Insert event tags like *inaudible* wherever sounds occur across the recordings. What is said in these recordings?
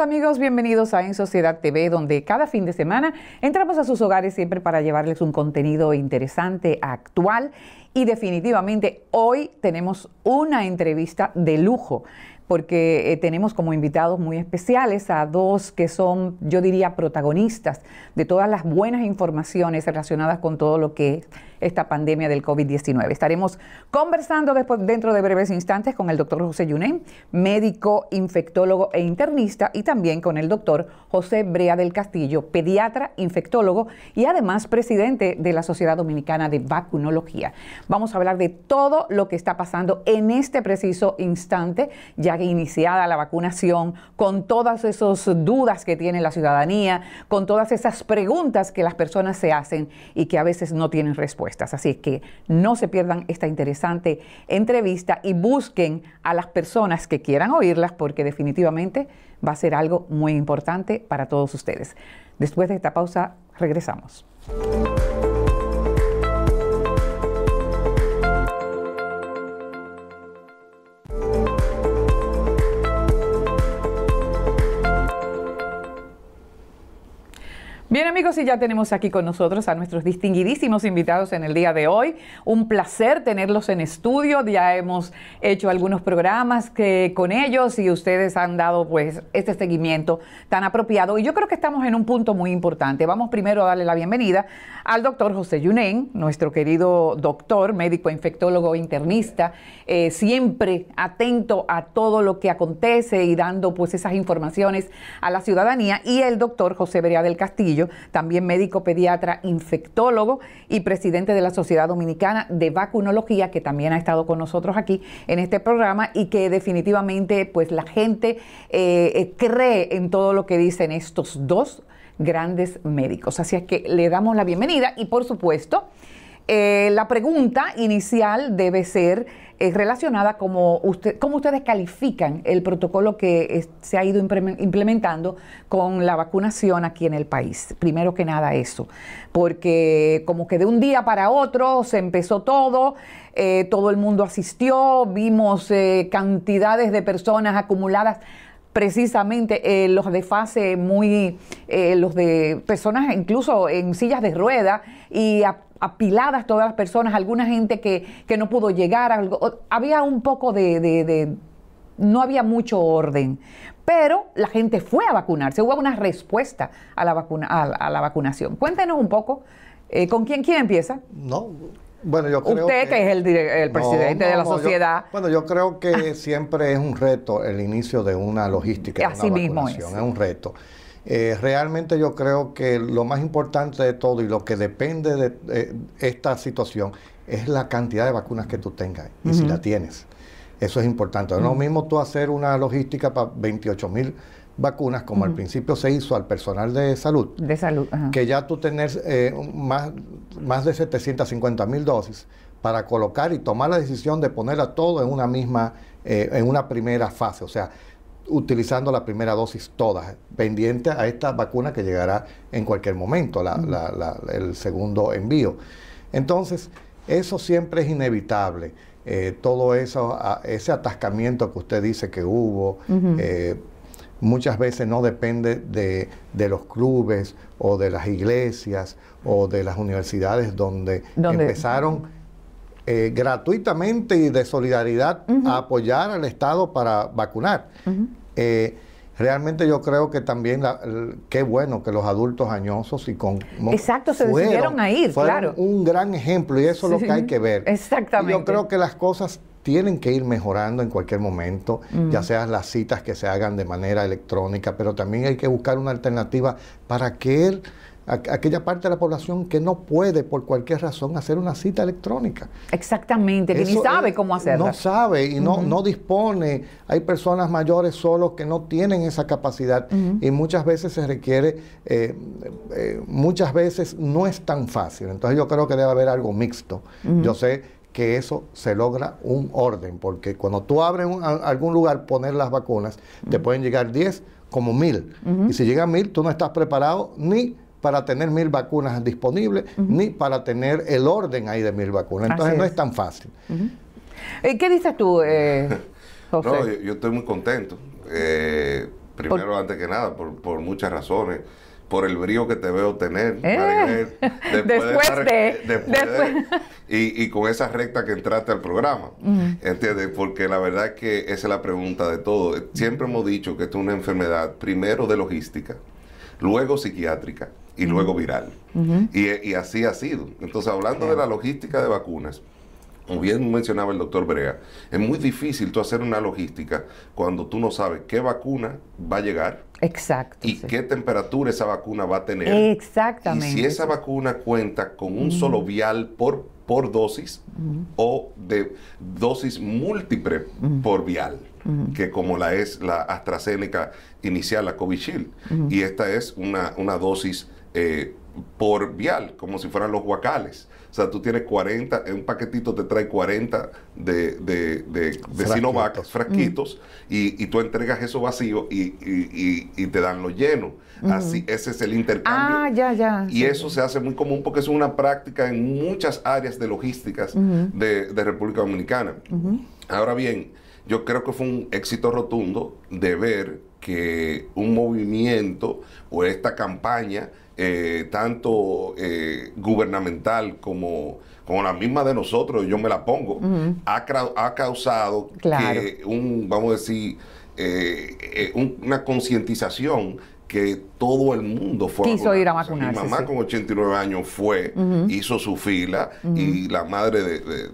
amigos, bienvenidos a En Sociedad TV, donde cada fin de semana entramos a sus hogares siempre para llevarles un contenido interesante, actual y definitivamente hoy tenemos una entrevista de lujo porque eh, tenemos como invitados muy especiales a dos que son, yo diría, protagonistas de todas las buenas informaciones relacionadas con todo lo que es esta pandemia del COVID-19. Estaremos conversando después, dentro de breves instantes con el doctor José Yunen, médico, infectólogo e internista, y también con el doctor José Brea del Castillo, pediatra, infectólogo y además presidente de la Sociedad Dominicana de Vacunología. Vamos a hablar de todo lo que está pasando en este preciso instante, ya iniciada la vacunación, con todas esas dudas que tiene la ciudadanía, con todas esas preguntas que las personas se hacen y que a veces no tienen respuestas. Así es que no se pierdan esta interesante entrevista y busquen a las personas que quieran oírlas porque definitivamente va a ser algo muy importante para todos ustedes. Después de esta pausa, regresamos. Bien amigos, y ya tenemos aquí con nosotros a nuestros distinguidísimos invitados en el día de hoy. Un placer tenerlos en estudio. Ya hemos hecho algunos programas que, con ellos y ustedes han dado pues este seguimiento tan apropiado. Y yo creo que estamos en un punto muy importante. Vamos primero a darle la bienvenida al doctor José Yunén nuestro querido doctor, médico infectólogo internista, eh, siempre atento a todo lo que acontece y dando pues esas informaciones a la ciudadanía. Y el doctor José Beria del Castillo también médico pediatra, infectólogo y presidente de la Sociedad Dominicana de Vacunología, que también ha estado con nosotros aquí en este programa y que definitivamente pues la gente eh, eh, cree en todo lo que dicen estos dos grandes médicos. Así es que le damos la bienvenida y por supuesto eh, la pregunta inicial debe ser es relacionada como usted, cómo ustedes califican el protocolo que se ha ido implementando con la vacunación aquí en el país. Primero que nada eso, porque como que de un día para otro se empezó todo, eh, todo el mundo asistió, vimos eh, cantidades de personas acumuladas precisamente eh, los de fase muy, eh, los de personas incluso en sillas de ruedas y apiladas todas las personas, alguna gente que, no pudo llegar, algo, había un poco de, no había mucho orden, pero la gente fue a vacunarse, hubo una respuesta a la, vacuna, a, la vacunación. Cuéntenos un poco, eh, ¿con quién, quién empieza? No, bueno, yo creo Usted, que, es el, presidente de la sociedad. bueno, yo creo que *laughs* siempre es un reto el inicio de una logística. De Así mismo es. un reto. Eh, realmente yo creo que lo más importante de todo y lo que depende de eh, esta situación es la cantidad de vacunas que tú tengas y si la tienes. Eso es importante. No lo mismo tú hacer una logística para 28 mil vacunas, como al principio se hizo al personal de salud, de salud que ya tú tenés eh, más, más de 750 mil dosis para colocar y tomar la decisión de ponerla todo en una misma, eh, en una primera fase, o sea, utilizando la primera dosis toda, pendiente a esta vacuna que llegará en cualquier momento, el segundo envío. Entonces, eso siempre es inevitable. Eh, todo eso, ese atascamiento que usted dice que hubo, muchas veces no depende de, de, los clubes o de las iglesias o de las universidades donde empezaron eh, gratuitamente y de solidaridad a apoyar al Estado para vacunar. Eh, realmente yo creo que también qué bueno que los adultos añosos y con exacto se decidieron a ir fueron un gran ejemplo y eso es lo que hay que ver exactamente yo creo que las cosas tienen que ir mejorando en cualquier momento, mm. ya sean las citas que se hagan de manera electrónica, pero también hay que buscar una alternativa para aquella parte de la población que no puede por cualquier razón hacer una cita electrónica. Exactamente, que ni sabe cómo hacerla. No sabe y no, no dispone. Hay personas mayores solos que no tienen esa capacidad y muchas veces se requiere, eh, eh, muchas veces no es tan fácil. Entonces yo creo que debe haber algo mixto. Yo sé que eso se logra un orden, porque cuando tú abres algún lugar poner las vacunas, te pueden llegar 10 como 1000. Y si llegan 1000, tú no estás preparado ni para tener 1000 vacunas disponibles, ni para tener el orden ahí de 1000 vacunas. Entonces no es tan fácil. ¿Qué dices tú, eh, *laughs* José? yo, estoy muy contento. Eh, primero, antes que nada, por muchas razones por el brío que te veo tener. Eh. *laughs* después, de, después, y, y, con esa recta que entraste al programa. ¿Entiendes? Porque la verdad es que esa es la pregunta de todo. Siempre hemos dicho que esto es una enfermedad primero de logística, luego psiquiátrica y luego viral. y, y, así ha sido. Entonces, hablando de la logística de vacunas, como bien mencionaba el doctor Brea, es muy difícil tú hacer una logística cuando tú no sabes qué vacuna va a llegar. Exacto. Y qué temperatura esa vacuna va a tener. Exactamente. Y si esa vacuna cuenta con un mm. solo vial por, por dosis mm. o de dosis múltiple mm. por vial, que como la es la AstraZeneca inicial, la Covishield. Y esta es una, dosis eh, por vial, como si fueran los guacales. O sea, tú tienes 40, en un paquetito te trae 40 de, de, de, Sinovac, frasquitos, mm. y, tú entregas eso vacío y, te dan lo lleno. Así, ese es el intercambio. Ah, ya, ya. Y eso se hace muy común porque es una práctica en muchas áreas de logísticas de, República Dominicana. Ahora bien, yo creo que fue un éxito rotundo de ver que un movimiento o esta campaña eh, tanto eh, gubernamental como, como la misma de nosotros, yo me la pongo, ha, causado que un, vamos a decir, eh, una concientización que todo el mundo fue quiso ir a vacunarse. mi mamá con 89 años fue, hizo su fila y la madre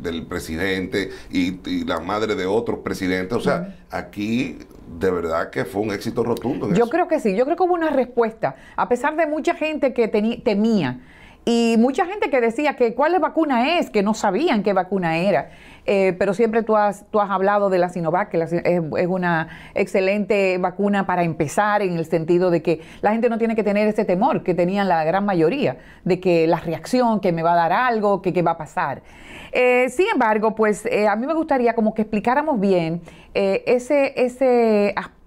del presidente y, la madre de otros presidentes. O sea, aquí de verdad que fue un éxito rotundo. yo creo que sí, yo creo que hubo una respuesta, a pesar de mucha gente que temía y mucha gente que decía que cuál vacuna es, que no sabían qué vacuna era. Eh, pero siempre tú has, tú has hablado de la Sinovac, que es, una excelente vacuna para empezar en el sentido de que la gente no tiene que tener ese temor que tenían la gran mayoría, de que la reacción, que me va a dar algo, que qué va a pasar. Eh, sin embargo, pues eh, a mí me gustaría como que explicáramos bien ese, ese aspecto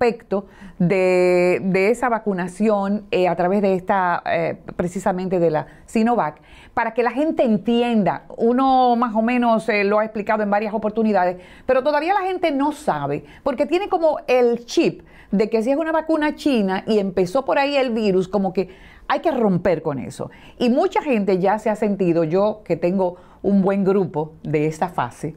de, esa vacunación eh, a través de esta, eh, precisamente de la Sinovac, para que la gente entienda. Uno más o menos eh, lo ha explicado en varias oportunidades, pero todavía la gente no sabe, porque tiene como el chip de que si es una vacuna china y empezó por ahí el virus, como que hay que romper con eso. Y mucha gente ya se ha sentido, yo que tengo un buen grupo de esta fase,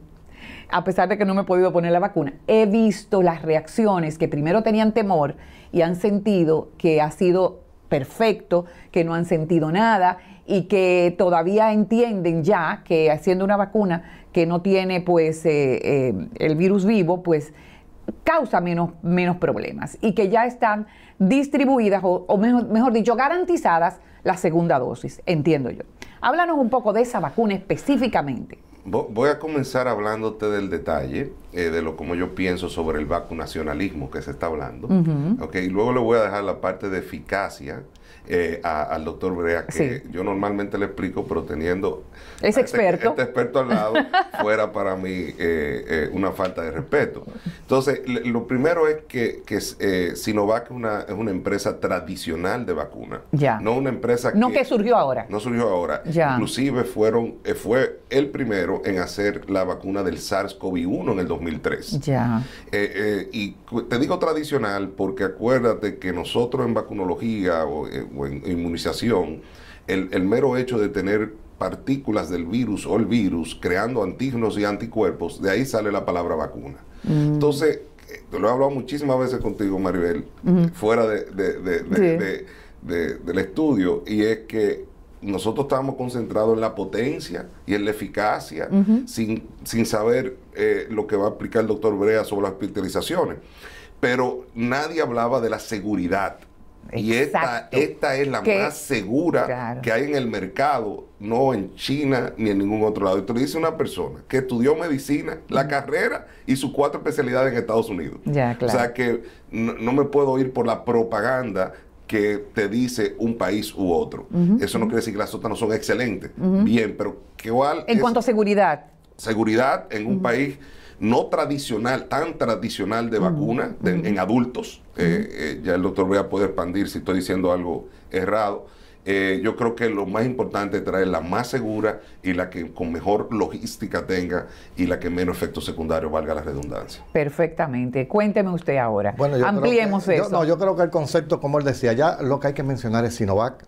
a pesar de que no me he podido poner la vacuna, he visto las reacciones que primero tenían temor y han sentido que ha sido perfecto, que no han sentido nada y que todavía entienden ya que haciendo una vacuna que no tiene pues eh, eh, el virus vivo, pues causa menos, menos problemas y que ya están distribuidas o, mejor, dicho, garantizadas la segunda dosis, entiendo yo. Háblanos un poco de esa vacuna específicamente. Voy a comenzar hablándote del detalle, eh, de lo como yo pienso sobre el vacunacionalismo que se está hablando. y luego le voy a dejar la parte de eficacia eh, al doctor Brea, que yo normalmente le explico, pero teniendo este, este, experto al lado, *laughs* fuera para mí eh, eh, una falta de respeto. Entonces, lo primero es que, que Sinovac es una, es una empresa tradicional de vacuna, no una empresa que... No que surgió ahora. No surgió ahora. Inclusive fueron, fue el primero en hacer la vacuna del SARS-CoV-1 en el 2003. Ya. y te digo tradicional porque acuérdate que nosotros en vacunología o o en inmunización, el, mero hecho de tener partículas del virus o el virus creando antígenos y anticuerpos, de ahí sale la palabra vacuna. Mm. Entonces, eh, lo he hablado muchísimas veces contigo, Maribel, fuera de, del estudio, y es que nosotros estábamos concentrados en la potencia y en la eficacia, sin, saber eh, lo que va a explicar el doctor Brea sobre las hospitalizaciones. Pero nadie hablaba de la seguridad y esta, es la más segura que hay en el mercado, no en China ni en ningún otro lado. Esto lo dice una persona que estudió medicina, la carrera y sus cuatro especialidades en Estados Unidos. O sea que no, me puedo ir por la propaganda que te dice un país u otro. Eso no quiere decir que las otras no son excelentes. Bien, pero igual En cuanto a seguridad. Seguridad en un país no tradicional, tan tradicional de vacuna en adultos. Eh, eh, ya el doctor voy a poder expandir si estoy diciendo algo errado. Eh, yo creo que lo más importante es traer la más segura y la que con mejor logística tenga y la que menos efectos secundarios, valga la redundancia. Perfectamente. Cuénteme usted ahora. Bueno, Ampliemos eso. no, yo creo que el concepto, como él decía, ya lo que hay que mencionar es Sinovac,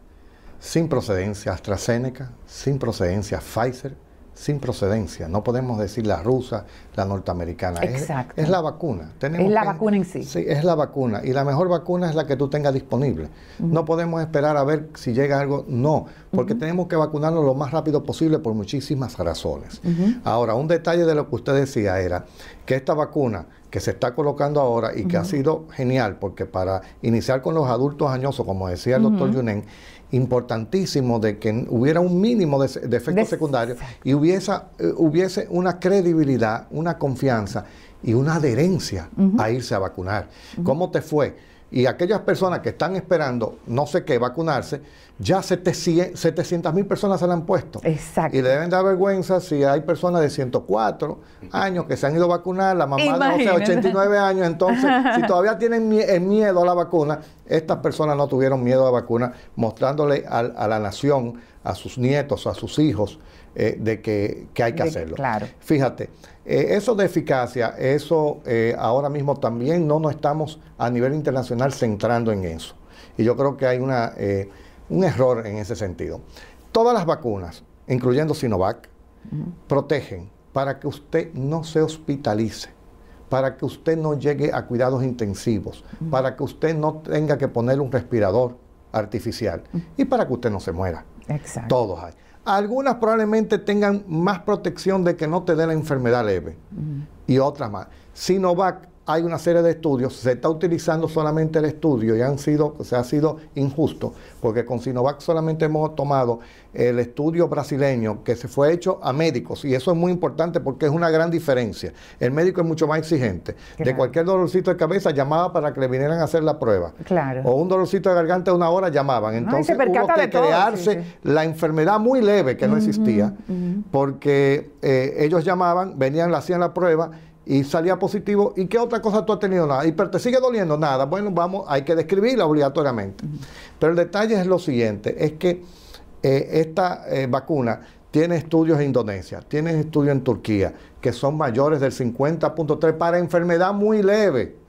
sin procedencia AstraZeneca, sin procedencia Pfizer, sin procedencia. No podemos decir la rusa, la norteamericana. Exacto. Es, la vacuna. es la vacuna en sí. Sí, es la vacuna. Y la mejor vacuna es la que tú tengas disponible. No podemos esperar a ver si llega algo. No, porque tenemos que vacunarnos lo más rápido posible por muchísimas razones. Ahora, un detalle de lo que usted decía era que esta vacuna que se está colocando ahora y que ha sido genial, porque para iniciar con los adultos añosos, como decía el doctor Yunen, importantísimo de que hubiera un mínimo de, efectos secundarios y hubiese, eh, hubiese una credibilidad, una confianza y una adherencia a irse a vacunar. ¿Cómo te fue? y aquellas personas que están esperando no sé qué vacunarse, ya 700 mil personas se la han puesto. Exacto. Y le deben dar vergüenza si hay personas de 104 años que se han ido a vacunar, la mamá de 89 años, entonces *laughs* si todavía tienen miedo a la vacuna, estas personas no tuvieron miedo a la vacuna, mostrándole a la nación, a sus nietos, a sus hijos, eh, de que, hay que hacerlo. Fíjate, eh, eso de eficacia, eso eh, ahora mismo también no nos estamos a nivel internacional centrando en eso. Y yo creo que hay una, un error en ese sentido. Todas las vacunas, incluyendo Sinovac, protegen para que usted no se hospitalice para que usted no llegue a cuidados intensivos, para que usted no tenga que poner un respirador artificial y para que usted no se muera. Exacto. Todos hay. Algunas probablemente tengan más protección de que no te dé la enfermedad leve y otras más. Sinovac hay una serie de estudios, se está utilizando solamente el estudio y han sido, se ha sido injusto, porque con Sinovac solamente hemos tomado el estudio brasileño que se fue hecho a médicos y eso es muy importante porque es una gran diferencia. El médico es mucho más exigente. De cualquier dolorcito de cabeza llamaba para que le vinieran a hacer la prueba. Claro. O un dolorcito de garganta una hora llamaban. Entonces no, que crearse la enfermedad muy leve que no existía, porque eh, ellos llamaban, venían, le hacían la prueba y salía positivo. ¿Y qué otra cosa tú has tenido? Nada. ¿Y pero te sigue doliendo? Nada. Bueno, vamos, hay que describirla obligatoriamente. Pero el detalle es lo siguiente, es que eh, esta eh, vacuna tiene estudios en Indonesia, tiene estudios en Turquía, que son mayores del 50.3 para enfermedad muy leve.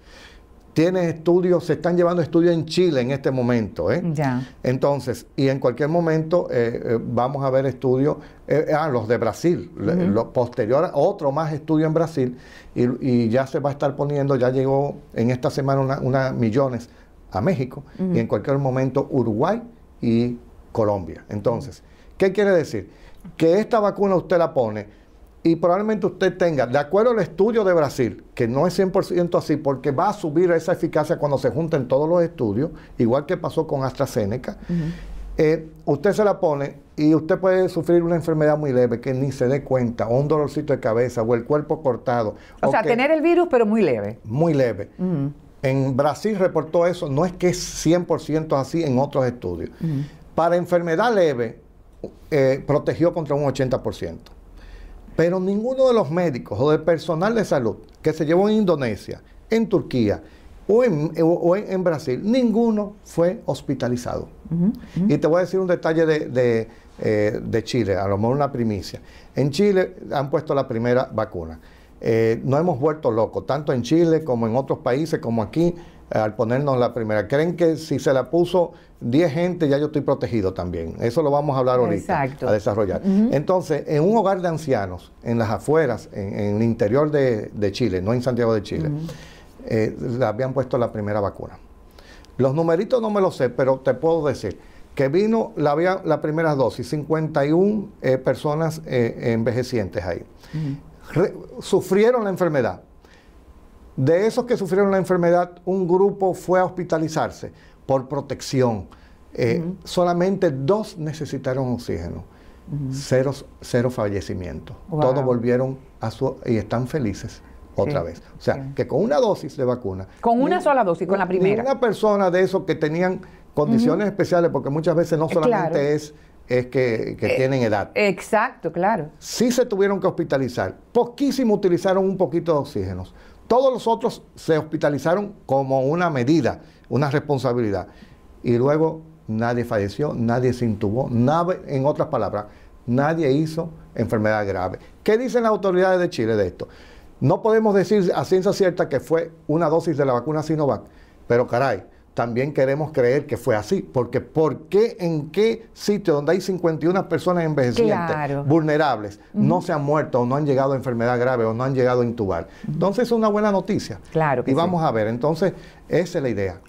Tiene estudios, se están llevando estudios en Chile en este momento. ¿eh? Ya. Entonces, y en cualquier momento eh, eh, vamos a ver estudios, eh, ah, los de Brasil, los posterior, otro más estudio en Brasil, y, ya se va a estar poniendo, ya llegó en esta semana unas una millones a México, y en cualquier momento Uruguay y Colombia. Entonces, ¿qué quiere decir? Que esta vacuna usted la pone y probablemente usted tenga, de acuerdo al estudio de Brasil, que no es 100% así, porque va a subir esa eficacia cuando se junten todos los estudios, igual que pasó con AstraZeneca, eh, usted se la pone y usted puede sufrir una enfermedad muy leve que ni se dé cuenta, o un dolorcito de cabeza, o el cuerpo cortado. O, sea, tener el virus, pero muy leve. Muy leve. En Brasil reportó eso, no es que es 100% así en otros estudios. Para enfermedad leve, eh, protegió contra un 80%. Pero ninguno de los médicos o del personal de salud que se llevó en Indonesia, en Turquía o en, eh, Brasil, ninguno fue hospitalizado. Y te voy a decir un detalle eh, de, Chile, a lo mejor una primicia. En Chile han puesto la primera vacuna. Eh, no hemos vuelto locos, tanto en Chile como en otros países, como aquí. Eh, al ponernos la primera. Creen que si se la puso 10 gente, ya yo estoy protegido también. Eso lo vamos a hablar ahorita, a desarrollar. Entonces, en un hogar de ancianos, en las afueras, en, el interior de, Chile, no en Santiago de Chile, eh, le habían puesto la primera vacuna. Los numeritos no me los sé, pero te puedo decir que vino la, la primera dosis, 51 eh, personas envejecientes ahí. sufrieron la enfermedad, de esos que sufrieron la enfermedad, un grupo fue a hospitalizarse por protección. Eh, solamente dos necesitaron oxígeno. cero, cero fallecimientos. Todos volvieron a su, y están felices otra vez. O sea, que con una dosis de vacuna. Con una sola dosis, con la primera. Una persona de esos que tenían condiciones especiales, porque muchas veces no eh, solamente es, es que, eh, tienen edad. Exacto, claro. Sí se tuvieron que hospitalizar. Poquísimo utilizaron un poquito de oxígeno. Todos los otros se hospitalizaron como una medida, una responsabilidad. Y luego nadie falleció, nadie se intubó, nada, en otras palabras, nadie hizo enfermedad grave. ¿Qué dicen las autoridades de Chile de esto? No podemos decir a ciencia cierta que fue una dosis de la vacuna Sinovac, pero caray, también queremos creer que fue así, porque ¿por qué en qué sitio donde hay 51 personas envejecientes, vulnerables, no se han muerto o no han llegado a enfermedad grave o no han llegado a intubar? Entonces es una buena noticia. Claro. y vamos a ver, entonces esa es la idea.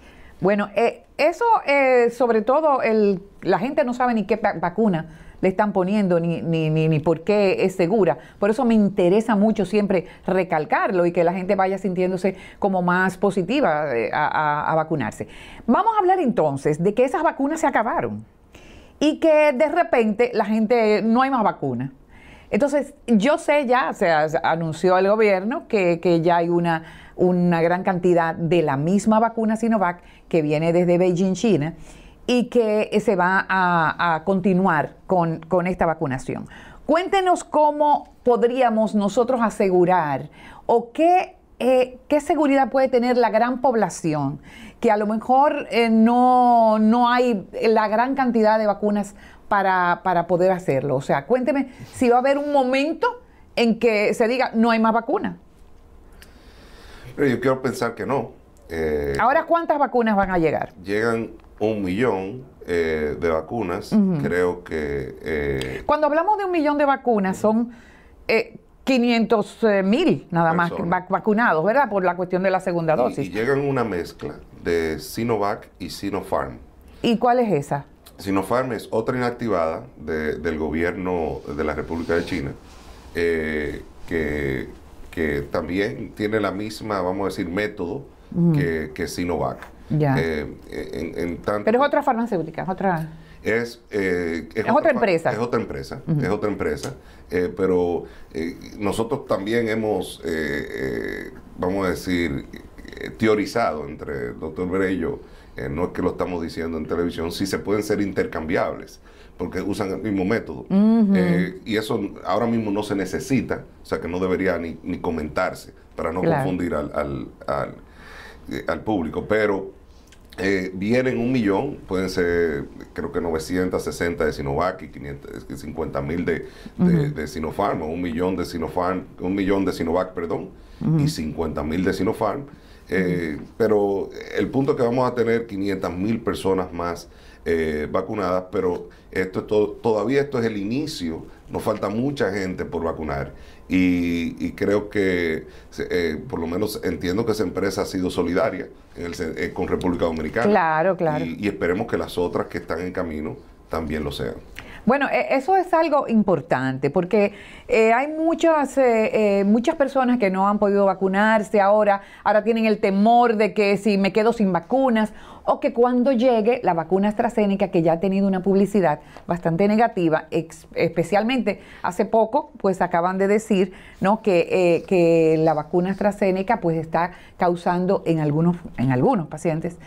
Bueno, eh, eso eh, sobre todo el, la gente no sabe ni qué vacuna le están poniendo ni, ni, ni, por qué es segura. Por eso me interesa mucho siempre recalcarlo y que la gente vaya sintiéndose como más positiva eh, a, vacunarse. Vamos a hablar entonces de que esas vacunas se acabaron y que de repente la gente no hay más vacuna Entonces, yo sé ya, se anunció el gobierno que, ya hay una, una gran cantidad de la misma vacuna Sinovac que viene desde Beijing, China y que eh, se va a, continuar con, esta vacunación. Cuéntenos cómo podríamos nosotros asegurar o qué eh, ¿qué seguridad puede tener la gran población? Que a lo mejor eh, no, hay la gran cantidad de vacunas para, poder hacerlo. O sea, cuénteme si va a haber un momento en que se diga, no hay más vacuna. yo quiero pensar que no. Ahora, ¿cuántas vacunas van a llegar? Llegan un millón eh, de vacunas. Creo que... Eh, Cuando hablamos de un millón de vacunas, son... 500 eh, mil nada más vacunados, ¿verdad? Por la cuestión de la segunda dosis. Y, llegan una mezcla de Sinovac y Sinopharm. ¿Y cuál es esa? Sinopharm es otra inactivada del gobierno de la República de China, que, también tiene la misma, vamos a decir, método que Sinovac. Eh, pero es otra farmacéutica, es otra... Es, eh, otra, empresa. Es otra empresa, es otra empresa. Eh, pero nosotros también hemos, vamos a decir, teorizado entre el doctor Brello no es que lo estamos diciendo en televisión, si se pueden ser intercambiables porque usan el mismo método. y eso ahora mismo no se necesita, o sea que no debería ni, ni comentarse para no confundir al, al, al, público. Pero eh, vienen un millón, pueden ser creo que 960 de Sinovac y 50 mil de, de, Sinopharm, o un millón de Sinopharm, un millón de Sinovac, perdón, y 50 mil de Sinopharm. Eh, pero el punto es que vamos a tener 500 mil personas más eh, vacunadas, pero esto es todo, todavía esto es el inicio, nos falta mucha gente por vacunar. y creo que, por lo menos entiendo que esa empresa ha sido solidaria eh, con República Dominicana. Claro, claro. y esperemos que las otras que están en camino también lo sean. Bueno, e, eso es algo importante porque eh, hay muchas, eh, eh, muchas personas que no han podido vacunarse ahora, ahora tienen el temor de que si me quedo sin vacunas o que cuando llegue la vacuna AstraZeneca, que ya ha tenido una publicidad bastante negativa, especialmente hace poco, pues acaban de decir ¿no? que, que la vacuna AstraZeneca pues está causando en algunos, en algunos pacientes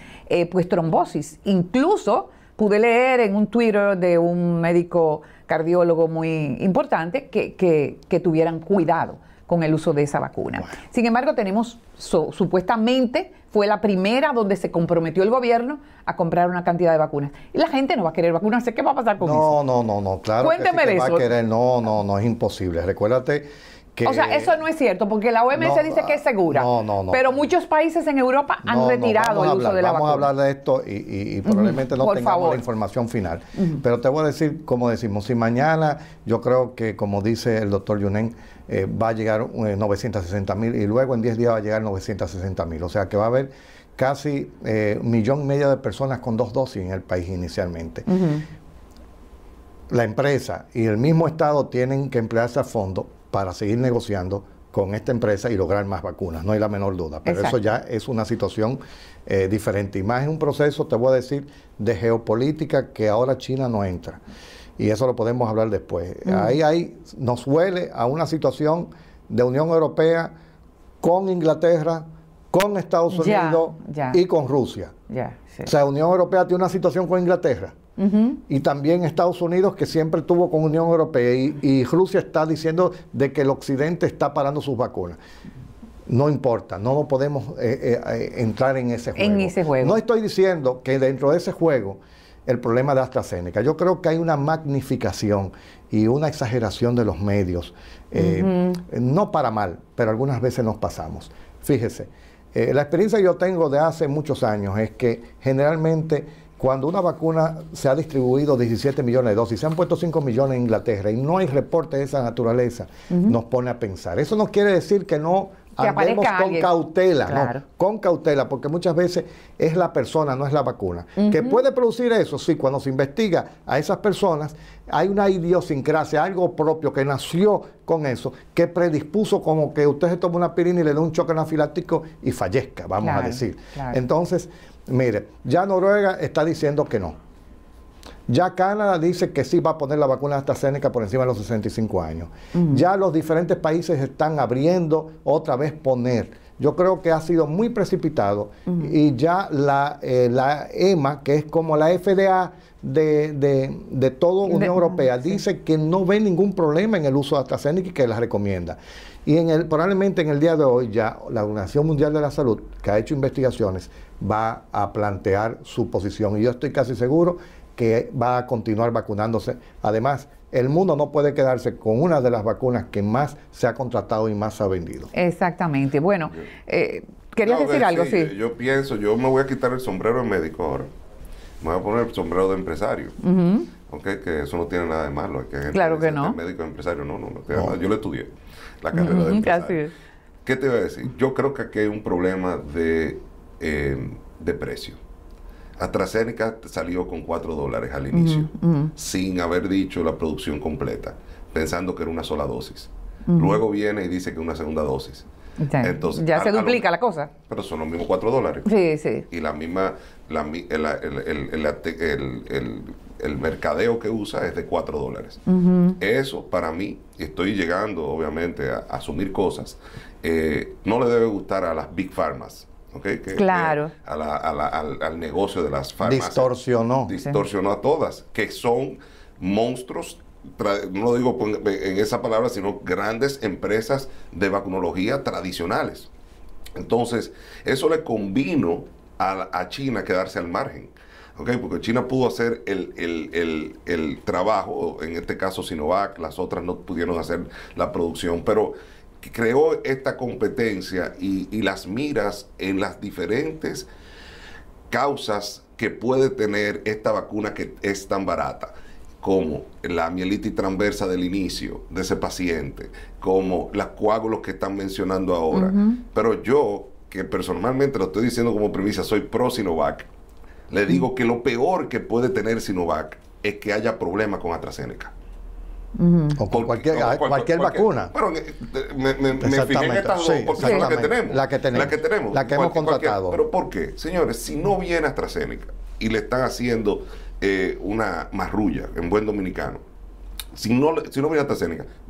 pues trombosis, incluso pude leer en un Twitter de un médico cardiólogo muy importante que, tuvieran cuidado con el uso de esa vacuna. Sin embargo, tenemos, supuestamente, fue la primera donde se comprometió el gobierno a comprar una cantidad de vacunas. Y la gente no va a querer vacunarse. ¿Qué va a pasar con no, eso? No, no, no, no, claro. Cuénteme que Va a querer. No, no, no, es imposible. Recuérdate o sea, eso no es cierto, porque la OMS dice que es ah, segura. No, no, no. Pero muchos países en Europa han retirado el uso de la vacuna. Vamos a hablar de esto y, probablemente no tengamos la información final. Pero te voy a decir, como decimos, si mañana yo creo que, como dice el doctor Yunen, eh, va a llegar 960 eh, mil y luego en 10 días va a llegar 960 mil. O sea que va a haber casi un eh, millón y medio de personas con dos dosis en el país inicialmente. La empresa y el mismo Estado tienen que emplearse a fondo para seguir negociando con esta empresa y lograr más vacunas, no hay la menor duda. Pero eso ya es una situación eh, diferente. Y más es un proceso, te voy a decir, de geopolítica que ahora China no entra. Y eso lo podemos hablar después. Ahí, ahí nos suele a una situación de Unión Europea con Inglaterra, con Estados Unidos y con Rusia. Ya, O sea, Unión Europea tiene una situación con Inglaterra y también Estados Unidos que siempre tuvo con Unión Europea y, Rusia está diciendo de que el Occidente está parando sus vacunas. No importa, no podemos eh, eh, entrar en ese, juego. en ese No estoy diciendo que dentro de ese juego el problema de AstraZeneca. Yo creo que hay una magnificación y una exageración de los medios. Eh, no para mal, pero algunas veces nos pasamos. Fíjese, la experiencia que yo tengo de hace muchos años es que generalmente cuando una vacuna se ha distribuido 17 millones de dosis, se han puesto 5 millones en Inglaterra y no hay reporte de esa naturaleza, nos pone a pensar. Eso no quiere decir que no andemos con cautela, con cautela, porque muchas veces es la persona, no es la vacuna. Que puede producir eso, sí, cuando se investiga a esas personas, hay una idiosincrasia, algo propio que nació con eso, que predispuso como que usted se toma una pirina y le da un choque anafiláctico y fallezca, vamos a decir. Entonces, Mire, ya Noruega está diciendo que no. Ya Canadá dice que sí va a poner la vacuna AstraZeneca por encima de los 65 años. Ya los diferentes países están abriendo otra vez poner. Yo creo que ha sido muy precipitado y ya la, EMA, eh, e que es como la FDA de, de, de toda Unión Europea, dice que no ve ningún problema en el uso de AstraZeneca y que la recomienda. Y probablemente en el día de hoy ya la Organización Mundial de la Salud, que ha hecho investigaciones, va a plantear su posición. Y yo estoy casi seguro que va a continuar vacunándose. Además, el mundo no puede quedarse con una de las vacunas que más se ha contratado y más ha vendido. Exactamente. Bueno, eh, querías decir eh, algo, sí. Eh, yo, pienso, yo me voy a quitar el sombrero de médico ahora. Me voy a poner el sombrero de empresario. Aunque que eso no tiene nada de malo. claro que no. Este médico empresario, no, no, Yo lo estudié, la carrera de empresario. ¿Qué te voy a decir? Yo creo que aquí hay un problema de Em, de precio. AstraZeneca salió con 4 dólares al inicio, sin haber dicho la producción completa, pensando que era una sola dosis. Luego viene y dice que una segunda dosis. Entonces, ya se duplica la cosa. Pero son los mismos 4 dólares. Y la misma, el, mercadeo que usa es de 4 dólares. Eso para mí, estoy llegando obviamente a, asumir cosas, eh, no le debe gustar a las big pharmas claro. al, negocio de las farmacias. Distorsionó. Distorsionó a todas, que son monstruos, no lo digo en esa palabra, sino grandes empresas de vacunología tradicionales. Entonces, eso le convino a, China quedarse al margen. porque China pudo hacer el, el trabajo, en este caso Sinovac, las otras no pudieron hacer la producción, pero creó esta competencia y, las miras en las diferentes causas que puede tener esta vacuna que es tan barata como la mielitis transversa del inicio de ese paciente, como las coágulos que están mencionando ahora. Pero yo, que personalmente lo estoy diciendo como premisa, soy pro Sinovac, le digo que lo peor que puede tener Sinovac es que haya problemas con AstraZeneca. O con cualquier, cualquier, vacuna. pero eh, me, me, tenemos. La que tenemos. La que, tenemos, la que hemos contratado. Pero ¿por qué? Señores, si no viene AstraZeneca y le están haciendo eh, una marrulla en buen dominicano, si no, si no viene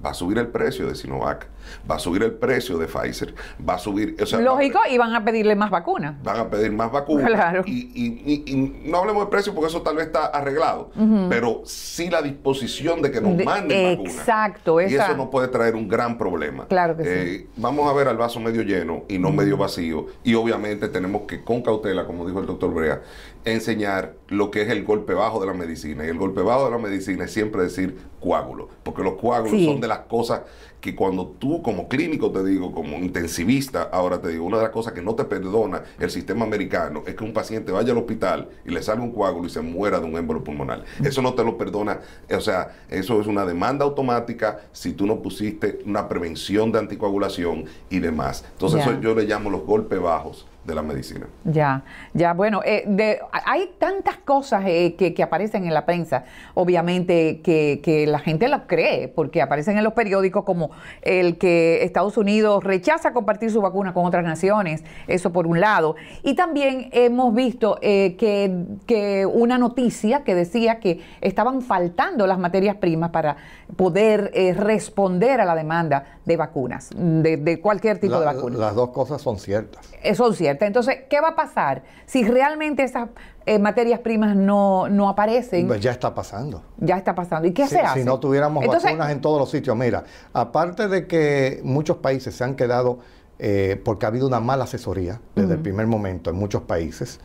va a subir el precio de Sinovac, va a subir el precio de Pfizer, va a subir... O sea, Lógico, y van a pedirle más vacunas. Van a pedir más vacunas. Claro. Y, no hablemos de precio porque eso tal vez está arreglado, pero sí la disposición de que nos manden vacunas. Exacto. Y eso nos puede traer un gran problema. Claro que sí. Eh, vamos a ver al vaso medio lleno y no medio vacío. Y obviamente tenemos que, con cautela, como dijo el doctor Brea, enseñar lo que es el golpe bajo de la medicina. Y el golpe bajo de la medicina es siempre decir coágulo, porque los coágulos son de las cosas que cuando tú como clínico te digo, como intensivista, ahora te digo, una de las cosas que no te perdona el sistema americano es que un paciente vaya al hospital y le salga un coágulo y se muera de un émbolo pulmonar. Eso no te lo perdona, o sea, eso es una demanda automática si tú no pusiste una prevención de anticoagulación y demás. Entonces eso yo le llamo los golpes bajos de la medicina. Ya, ya, bueno, eh, hay tantas cosas eh, que, aparecen en la prensa, obviamente, que, la gente las cree, porque aparecen en los periódicos como el que Estados Unidos rechaza compartir su vacuna con otras naciones, eso por un lado. Y también hemos visto eh, que, una noticia que decía que estaban faltando las materias primas para poder responder a la demanda de vacunas, de, cualquier tipo de vacuna. Las dos cosas son ciertas. son ciertas entonces, ¿qué va a pasar si realmente esas eh, materias primas no, aparecen? Pues ya está pasando. Ya está pasando. ¿Y qué se hace? Si no tuviéramos vacunas en todos los sitios. Mira, aparte de que muchos países se han quedado, eh, porque ha habido una mala asesoría desde el primer momento en muchos países,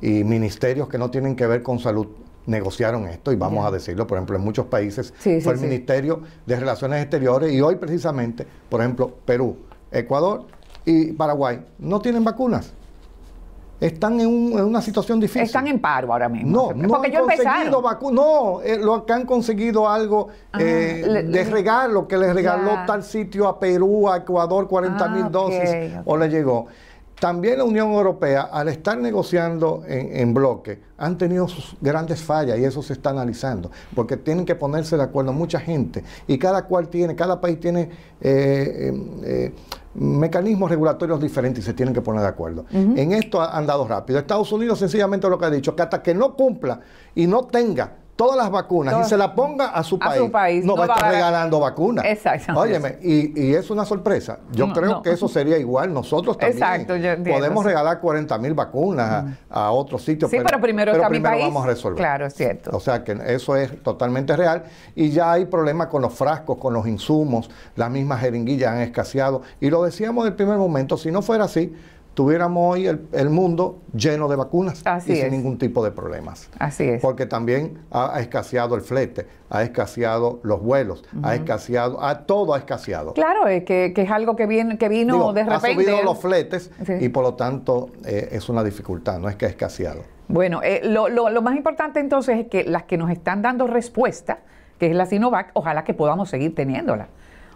y ministerios que no tienen que ver con salud negociaron esto y vamos a decirlo, por ejemplo, en muchos países fue el Ministerio de Relaciones Exteriores y hoy precisamente, por ejemplo, Perú, Ecuador y Paraguay no tienen vacunas. Están en, una situación difícil. Están en paro ahora mismo. No, no han conseguido vacunas. No, eh, lo que han conseguido algo de ah, eh, regalo, que les regaló tal sitio a Perú, a Ecuador, 40 ah, mil dosis, o le llegó. También la Unión Europea, al estar negociando en, bloque, han tenido sus grandes fallas y eso se está analizando, porque tienen que ponerse de acuerdo mucha gente y cada cual tiene, cada país tiene eh, eh, eh, mecanismos regulatorios diferentes y se tienen que poner de acuerdo. En esto han dado rápido. Estados Unidos sencillamente lo que ha dicho, que hasta que no cumpla y no tenga todas las vacunas y se la ponga a su, país, no, va, a estar regalando vacunas. Exacto. Óyeme, y, y, es una sorpresa. Yo creo que eso sería igual. Nosotros también podemos regalar 40 mil vacunas a, otros sitios. Sí, pero, primero, vamos a resolver. Claro, es cierto. O sea que eso es totalmente real. Y ya hay problemas con los frascos, con los insumos, las mismas jeringuillas han escaseado. Y lo decíamos en el primer momento, si no fuera así, tuviéramos hoy el, mundo lleno de vacunas y sin ningún tipo de problemas. Así es. Porque también ha, escaseado el flete, ha escaseado los vuelos, ha escaseado, a, todo ha escaseado. Claro, es que, es algo que, viene, que vino de repente. Ha subido los fletes y por lo tanto eh, es una dificultad, no es que ha escaseado. Bueno, eh, lo, lo, más importante entonces es que las que nos están dando respuesta, que es la Sinovac, ojalá que podamos seguir teniéndola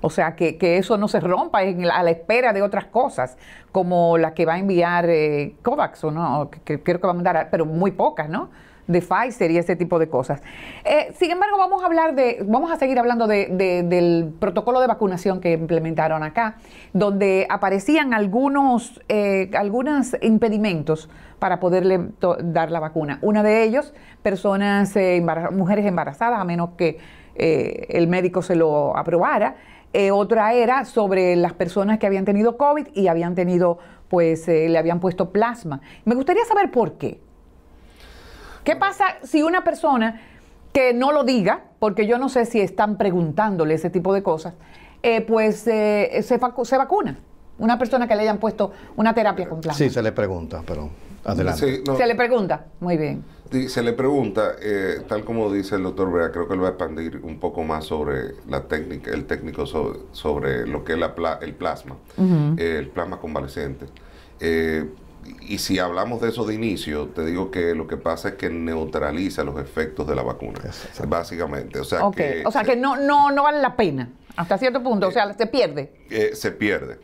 o sea, que, eso no se rompa a la espera de otras cosas, como la que va a enviar eh, COVAX, o no, que, que va a mandar, pero muy pocas, ¿no? de Pfizer y ese tipo de cosas. Eh, sin embargo, vamos a hablar de, vamos a seguir hablando de, del protocolo de vacunación que implementaron acá, donde aparecían algunos, eh, algunos impedimentos para poderle dar la vacuna. Una de ellos, personas, mujeres embarazadas, a menos que el médico se lo aprobara eh, otra era sobre las personas que habían tenido COVID y habían tenido, pues, eh, le habían puesto plasma. Me gustaría saber por qué. ¿Qué pasa si una persona que no lo diga, porque yo no sé si están preguntándole ese tipo de cosas, eh, pues se, se vacuna? Una persona que le hayan puesto una terapia con plasma. Sí, se le pregunta, pero Adelante. Se le pregunta. Muy bien. Se le pregunta, eh, tal como dice el doctor Brea, creo que él va a expandir un poco más sobre la técnica, el técnico sobre, lo que es la el plasma, eh, el plasma convaleciente. Eh, y si hablamos de eso de inicio, te digo que lo que pasa es que neutraliza los efectos de la vacuna, básicamente. O sea, que, o sea que no, no, no vale la pena. Hasta cierto punto, o sea, eh, se pierde. Eh, se pierde,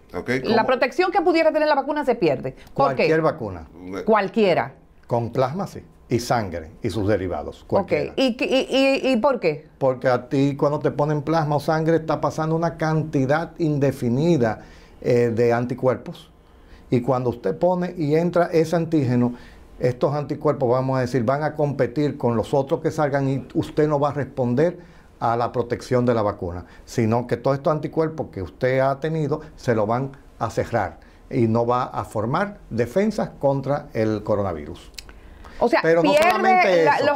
La protección que pudiera tener la vacuna se pierde. Cualquier vacuna. Eh. Cualquiera. Con plasma, sí. Y sangre y sus derivados. Cualquiera. ¿Y, por qué? Porque a ti cuando te ponen plasma o sangre está pasando una cantidad indefinida de anticuerpos. Y cuando usted pone y entra ese antígeno, estos anticuerpos, vamos a decir, van a competir con los otros que salgan y usted no va a responder a la protección de la vacuna, sino que todos estos anticuerpos que usted ha tenido se lo van a cerrar y no va a formar defensas contra el coronavirus. O sea, Pero los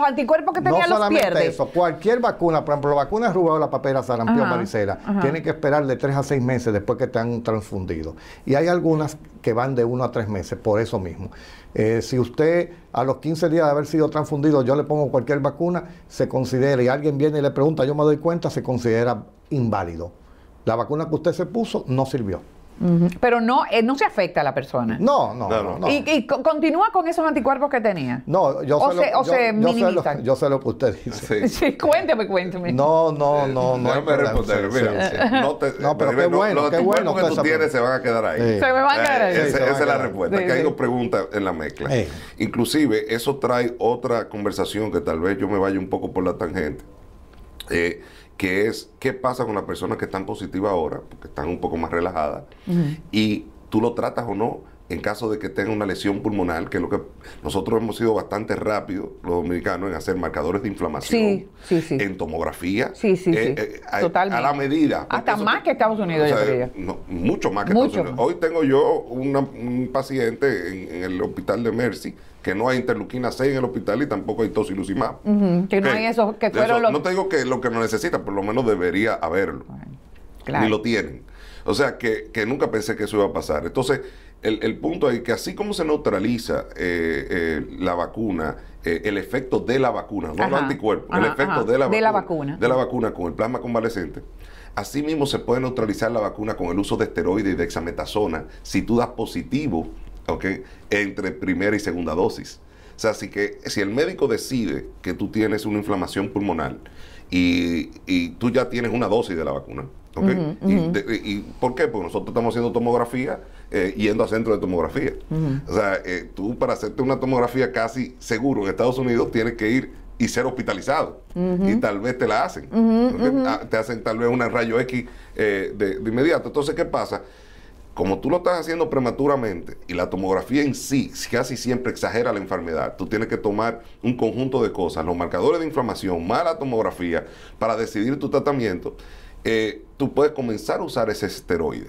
anticuerpos que tenían los eso, cualquier vacuna, por ejemplo, la vacuna de rubéola, papera, sarampión, varicela, que esperar de tres a seis meses después que te han transfundido. Y hay algunas que van de 1 a tres meses, por eso mismo. Eh, si usted a los 15 días de haber sido transfundido, yo le pongo cualquier vacuna, se considera, y alguien viene y le pregunta, yo me doy cuenta, se considera inválido. La vacuna que usted se puso no sirvió. Pero no, eh, no se afecta a la persona. No, no, no. ¿Y, continúa con esos anticuerpos que tenía? No, yo sé, lo, yo, sé lo, que usted dice. *laughs* Sí. cuénteme, cuénteme. No, no, no. no eh, me responder. mira, no, te, pero bueno, los qué bueno. que tú tienes se van a quedar ahí. Se me van a eh, quedar ahí. esa, es la respuesta, que hay dos preguntas en la mezcla. Inclusive, eso trae otra conversación que tal vez yo me vaya un poco por la tangente. Eh, que es qué pasa con las personas que están positivas ahora, porque están un poco más relajadas, y tú lo tratas o no en caso de que tenga una lesión pulmonar, que es lo que nosotros hemos sido bastante rápidos los dominicanos en hacer marcadores de inflamación, en tomografía, eh, eh, a, la medida. Hasta más que, Estados Unidos, mucho más que Estados Unidos. Hoy tengo yo un paciente en, el hospital de Mercy que no hay interluquina 6 en el hospital y tampoco hay tosilus y que no hay esos que fueron No te digo que lo que no necesita, por lo menos debería haberlo. Y Ni lo tienen. O sea, que, que nunca pensé que eso iba a pasar. Entonces, el, punto es que así como se neutraliza eh, eh, la vacuna, eh, el efecto de la vacuna, no el anticuerpo, el efecto de la, de, la vacuna, de la vacuna con el plasma convalescente así mismo se puede neutralizar la vacuna con el uso de esteroides y de dexametasona si tú das positivo okay, entre primera y segunda dosis. O sea, así que si el médico decide que tú tienes una inflamación pulmonar y, tú ya tienes una dosis de la vacuna, ¿okay? Y, y, ¿Por qué? Porque nosotros estamos haciendo tomografía eh, yendo a centro de tomografía. O sea, eh, tú para hacerte una tomografía casi seguro en Estados Unidos tienes que ir y ser hospitalizado. Y tal vez te la hacen. Ah, te hacen tal vez una rayo X eh, de, inmediato. Entonces, ¿qué pasa? como tú lo estás haciendo prematuramente y la tomografía en sí casi siempre exagera la enfermedad, tú tienes que tomar un conjunto de cosas, los marcadores de inflamación, mala tomografía, para decidir tu tratamiento, tú puedes comenzar a usar ese esteroide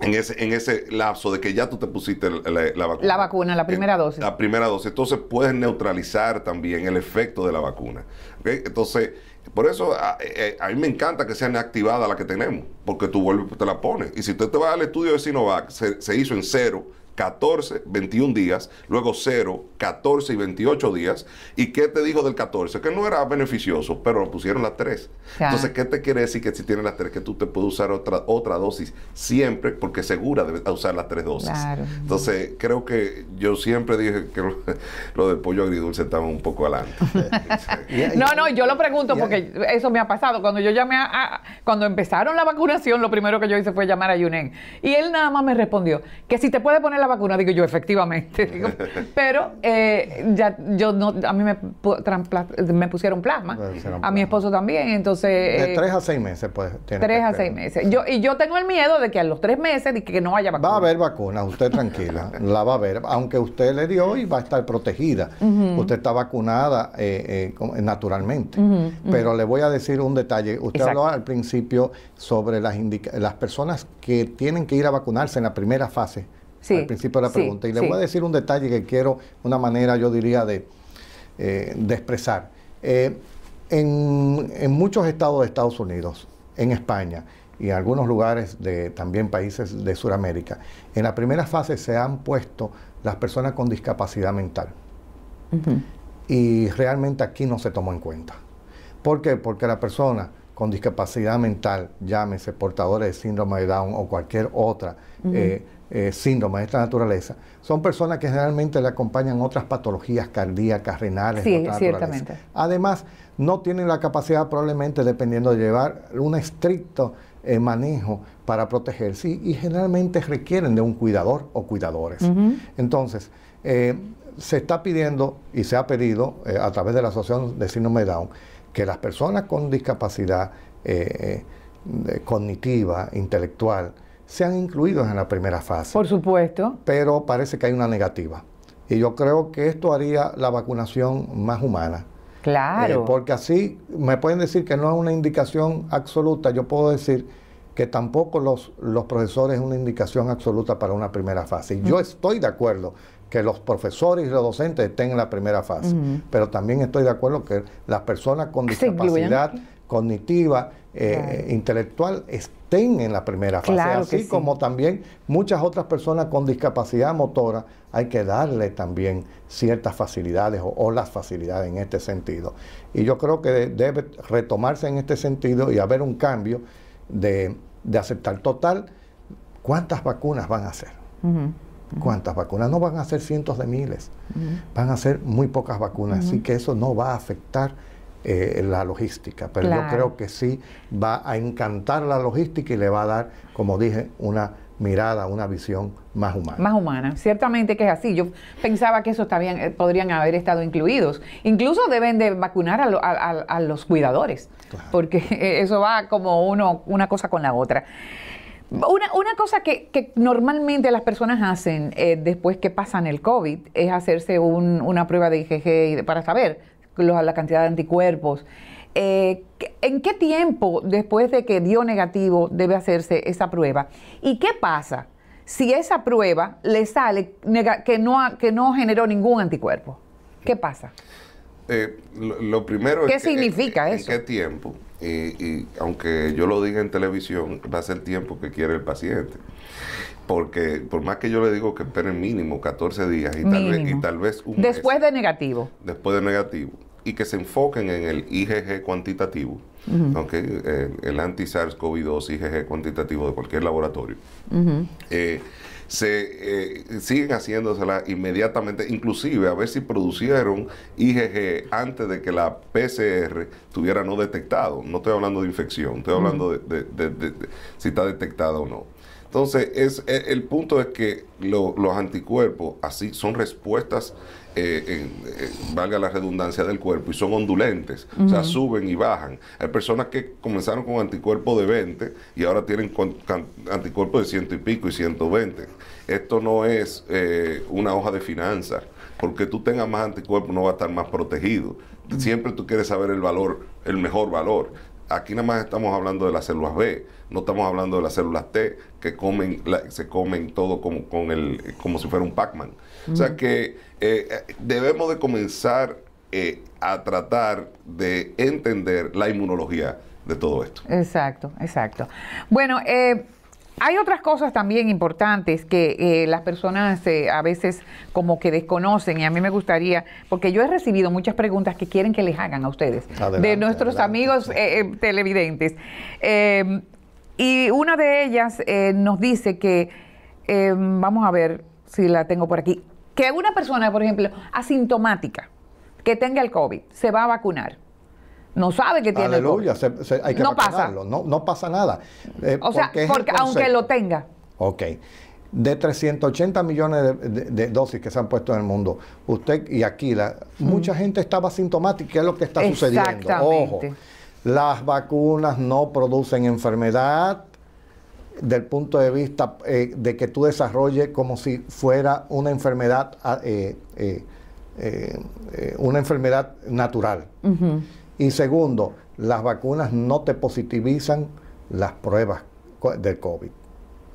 en ese, en ese lapso de que ya tú te pusiste la, vacuna. La vacuna, la primera dosis. La primera dosis. Entonces puedes neutralizar también el efecto de la vacuna. Entonces, por eso eh, eh, a, mí me encanta que sea activadas la que tenemos, porque tú vuelves te la pones. Y si usted te va al estudio de Sinovac, se, se hizo en cero 14, 21 días, luego 0, 14 y 28 días. ¿Y qué te dijo del 14? Que no era beneficioso, pero lo pusieron las 3. Entonces, ¿qué te quiere decir que si tienes las 3, que tú te puedes usar otra, otra dosis siempre, porque segura de usar las 3 dosis? Entonces, creo que yo siempre dije que lo, del pollo agridulce estaba un poco adelante. *laughs* no, no, yo lo pregunto porque eso me ha pasado. Cuando yo llamé a, cuando empezaron la vacunación, lo primero que yo hice fue llamar a Yunen. Y él nada más me respondió que si te puede poner la vacuna, digo yo, efectivamente. *laughs* pero eh, ya yo no, a mí me, me pusieron plasma, a mi esposo también, entonces... De eh, tres a seis meses, pues. Tres a seis meses. Yo, y yo tengo el miedo de que a los tres meses que no haya vacuna. Va a haber vacuna, usted tranquila, *laughs* la va a haber, aunque usted le dio y va a estar protegida. Usted está vacunada eh, naturalmente. Pero le voy a decir un detalle. Usted hablaba al principio sobre las, las personas que tienen que ir a vacunarse en la primera fase al principio de la pregunta. y le voy a decir un detalle que quiero, una manera, yo diría, de, eh, expresar. Eh, en, muchos estados de Estados Unidos, en España y en algunos lugares de también países de Sudamérica, en la primera fase se han puesto las personas con discapacidad mental. Y realmente aquí no se tomó en cuenta. ¿Por qué? Porque la persona con discapacidad mental, llámese portadores de síndrome de Down o cualquier otra, eh, síndrome de esta naturaleza, son personas que generalmente le acompañan otras patologías cardíacas, renales. Sí, ciertamente. Además, no tienen la capacidad probablemente, dependiendo de llevar un estricto eh, manejo para protegerse y, generalmente requieren de un cuidador o cuidadores. Entonces, eh, se está pidiendo y se ha pedido a través de la Asociación de Síndrome Down que las personas con discapacidad cognitiva, intelectual, se han incluido en la primera fase. Por supuesto. Pero parece que hay una negativa. Y yo creo que esto haría la vacunación más humana. Claro. Eh, porque así me pueden decir que no es una indicación absoluta. Yo puedo decir que tampoco los, los profesores es una indicación absoluta para una primera fase. Y Yo mm. estoy de acuerdo que los profesores y los docentes estén en la primera fase, pero también estoy de acuerdo que las personas con discapacidad cognitiva eh, intelectual estén en la primera fase, así como también muchas otras personas con discapacidad motora, hay que darle también ciertas facilidades o, las facilidades en este sentido. Y yo creo que debe retomarse en este sentido y haber un cambio de, aceptar total cuántas vacunas van a hacer. ¿Cuántas vacunas? No van a ser cientos de miles, van a ser muy pocas vacunas, así que eso no va a afectar eh, la logística. Pero yo creo que sí va a encantar la logística y le va a dar, como dije, una mirada, una visión más humana. Más humana, ciertamente que es así. Yo pensaba que eso también eh, podrían haber estado incluidos. Incluso deben de vacunar a, los cuidadores, porque *laughs* eso va como uno, una cosa con la otra. Una, cosa que, normalmente las personas hacen eh, después que pasan el COVID es hacerse una prueba de IgG para saber la cantidad de anticuerpos. Eh, ¿En qué tiempo después de que dio negativo debe hacerse esa prueba? ¿Y qué pasa si esa prueba le sale que no, que no generó ningún anticuerpo? ¿Qué pasa? Eh, lo, primero ¿Qué significa eso? ¿En qué tiempo? Y, aunque yo lo diga en televisión, va a ser el tiempo que quiere el paciente. Porque por más que yo le digo que esperen mínimo 14 días y tal, vez, y tal vez un Después de negativo. Después de negativo y que se enfoquen en el IgG cuantitativo, el, anti-SARS-CoV-2 IgG cuantitativo de cualquier laboratorio. Eh, se eh, siguen haciéndosela inmediatamente, inclusive a ver si producieron IgG antes de que la PCR tuviera no detectado. No estoy hablando de infección, estoy hablando de, si está detectado o no. Entonces, es, e, el punto es que los anticuerpos así son respuestas eh, eh, valga la redundancia del cuerpo, y son ondulantes, o sea, suben y bajan. Hay personas que comenzaron con anticuerpos de 20 y ahora tienen anticuerpos de ciento y pico y 120. Esto no es eh, una hoja de finanzas. Porque tú tengas más anticuerpos no va a estar más protegido. Siempre tú quieres saber el valor, el mejor valor aquí nada más estamos hablando de las células B, no estamos hablando de las células T que comen, se comen todo como, con como si fuera un Pac-Man. O sea que eh, debemos de comenzar eh, a tratar de entender la inmunología de todo esto. Exacto, exacto. Bueno, eh, hay otras cosas también importantes que las personas a veces como que desconocen y a mí me gustaría, porque yo he recibido muchas preguntas que quieren que les hagan a ustedes, de nuestros amigos televidentes. Em, y una de ellas nos dice que, em, vamos a ver si la tengo por aquí, que una persona, por ejemplo, asintomática, que tenga el COVID, se va a vacunar. No sabe que tiene el hay que no Pasa. No, pasa nada. Eh, o sea, aunque lo tenga. Ok. De 380 millones de, dosis que se han puesto en el mundo, usted y aquí, la, mm. mucha gente estaba asintomática. ¿Qué es lo que está sucediendo? Ojo, las vacunas no producen enfermedad del punto de vista eh, de que tú desarrolles como si fuera una enfermedad, ah, eh, eh, una enfermedad natural. Y segundo, las vacunas no te positivizan las pruebas del COVID.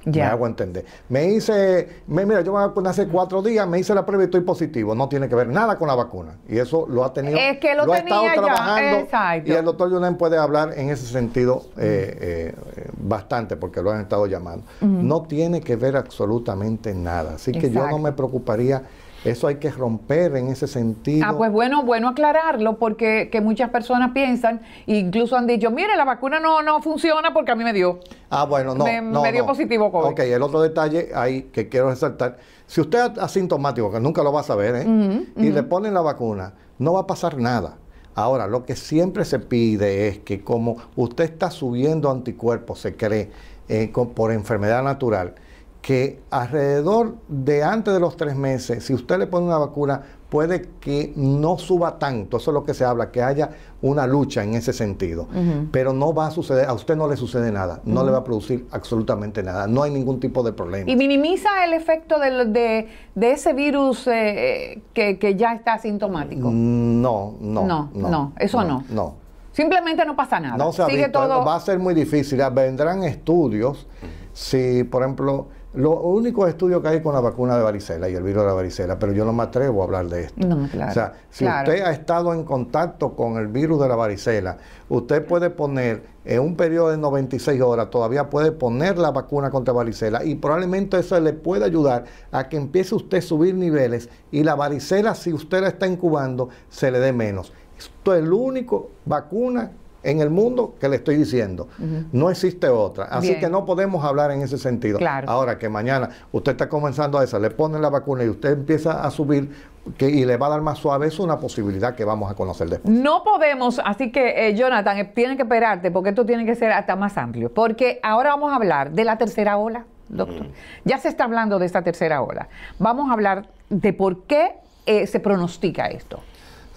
Me hago entender. Me hice, mira, yo me vacuné hace cuatro días, me hice la prueba y estoy positivo. No tiene que ver nada con la vacuna. Y eso lo ha tenido. Es que lo, estado trabajando. Y el doctor Julian puede hablar en ese sentido eh, eh, bastante, porque lo han estado llamando. No tiene que ver absolutamente nada. Así que yo no me preocuparía eso hay que romper en ese sentido. Ah, pues bueno, bueno aclararlo porque que muchas personas piensan, incluso han dicho, mire, la vacuna no, no funciona porque a mí me dio. Ah, bueno, no. Me, dio positivo COVID. Ok, el otro detalle ahí que quiero resaltar, si usted es asintomático, que nunca lo va a saber, ¿eh? y le ponen la vacuna, no va a pasar nada. Ahora, lo que siempre se pide es que como usted está subiendo anticuerpos, se cree, eh, por enfermedad natural, que alrededor de antes de los tres meses, si usted le pone una vacuna, puede que no suba tanto, eso es lo que se habla, que haya una lucha en ese sentido, pero no va a suceder, a usted no le sucede nada, no le va a producir absolutamente nada, no hay ningún tipo de problema. ¿Y minimiza el efecto de, ese virus eh, que, ya está sintomático? Mm, no, no. No, no, eso no. No. Simplemente no pasa nada. No se Sigue todo... va a ser muy difícil, vendrán estudios, si por ejemplo lo único estudio que hay con la vacuna de varicela y el virus de la varicela, pero yo no me atrevo a hablar de esto. No, claro, o sea, si usted ha estado en contacto con el virus de la varicela, usted puede poner en un periodo de 96 horas, todavía puede poner la vacuna contra varicela y probablemente eso le pueda ayudar a que empiece usted a subir niveles y la varicela, si usted la está incubando, se le dé menos. Esto es el único vacuna en el mundo que le estoy diciendo. No existe otra. Así que no podemos hablar en ese sentido. Claro. Ahora que mañana usted está comenzando a esa, le ponen la vacuna y usted empieza a subir, que, y le va a dar más suave, es una posibilidad que vamos a conocer después. No podemos, así que eh, Jonathan, eh, tiene que esperarte porque esto tiene que ser hasta más amplio, porque ahora vamos a hablar de la tercera ola, doctor. Mm. Ya se está hablando de esta tercera ola. Vamos a hablar de por qué eh, se pronostica esto.